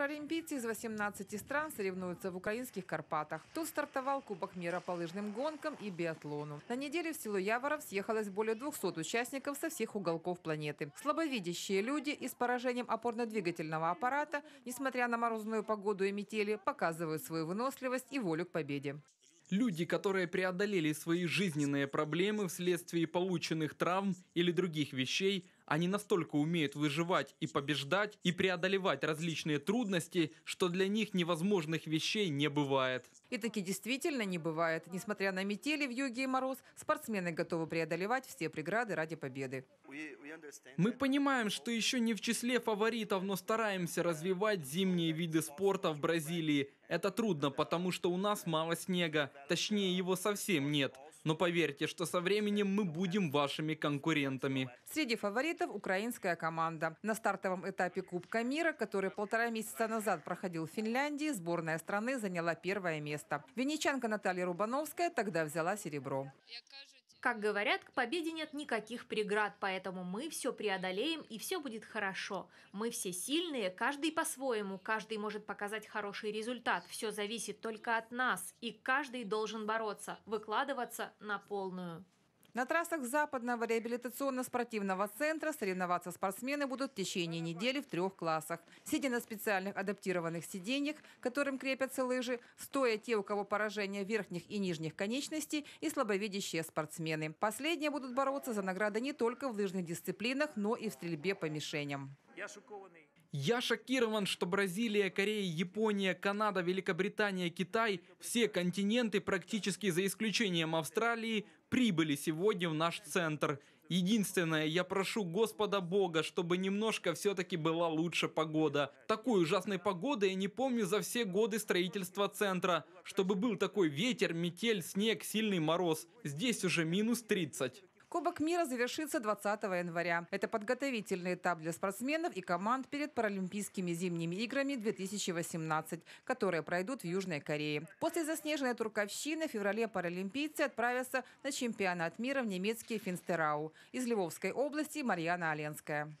Паралимпийцы из 18 стран соревнуются в украинских Карпатах. Тут стартовал Кубок мира по лыжным гонкам и биатлону. На неделе в село Яворов съехалось более 200 участников со всех уголков планеты. Слабовидящие люди и с поражением опорно-двигательного аппарата, несмотря на морозную погоду и метели, показывают свою выносливость и волю к победе. Люди, которые преодолели свои жизненные проблемы вследствие полученных травм или других вещей – они настолько умеют выживать и побеждать, и преодолевать различные трудности, что для них невозможных вещей не бывает. И таки действительно не бывает. Несмотря на метели в юге и мороз, спортсмены готовы преодолевать все преграды ради победы. Мы понимаем, что еще не в числе фаворитов, но стараемся развивать зимние виды спорта в Бразилии. Это трудно, потому что у нас мало снега, точнее его совсем нет. Но поверьте, что со временем мы будем вашими конкурентами. Среди фаворитов украинская команда. На стартовом этапе Кубка мира, который полтора месяца назад проходил в Финляндии, сборная страны заняла первое место. Венечанка Наталья Рубановская тогда взяла серебро. Как говорят, к победе нет никаких преград, поэтому мы все преодолеем и все будет хорошо. Мы все сильные, каждый по-своему, каждый может показать хороший результат. Все зависит только от нас, и каждый должен бороться, выкладываться на полную. На трассах Западного реабилитационно-спортивного центра соревноваться спортсмены будут в течение недели в трех классах. Сидя на специальных адаптированных сиденьях, которым крепятся лыжи, стоя те, у кого поражение верхних и нижних конечностей, и слабовидящие спортсмены. Последние будут бороться за награды не только в лыжных дисциплинах, но и в стрельбе по мишеням. Я Я шокирован, что Бразилия, Корея, Япония, Канада, Великобритания, Китай, все континенты практически за исключением Австралии прибыли сегодня в наш центр. Единственное, я прошу Господа Бога, чтобы немножко все-таки была лучше погода. Такой ужасной погоды я не помню за все годы строительства центра. Чтобы был такой ветер, метель, снег, сильный мороз. Здесь уже минус 30. Кубок мира завершится 20 января. Это подготовительный этап для спортсменов и команд перед Паралимпийскими зимними играми 2018, которые пройдут в Южной Корее. После заснеженной Турковщины в феврале паралимпийцы отправятся на чемпионат мира в немецкий Финстерау. Из Львовской области Марьяна Оленская.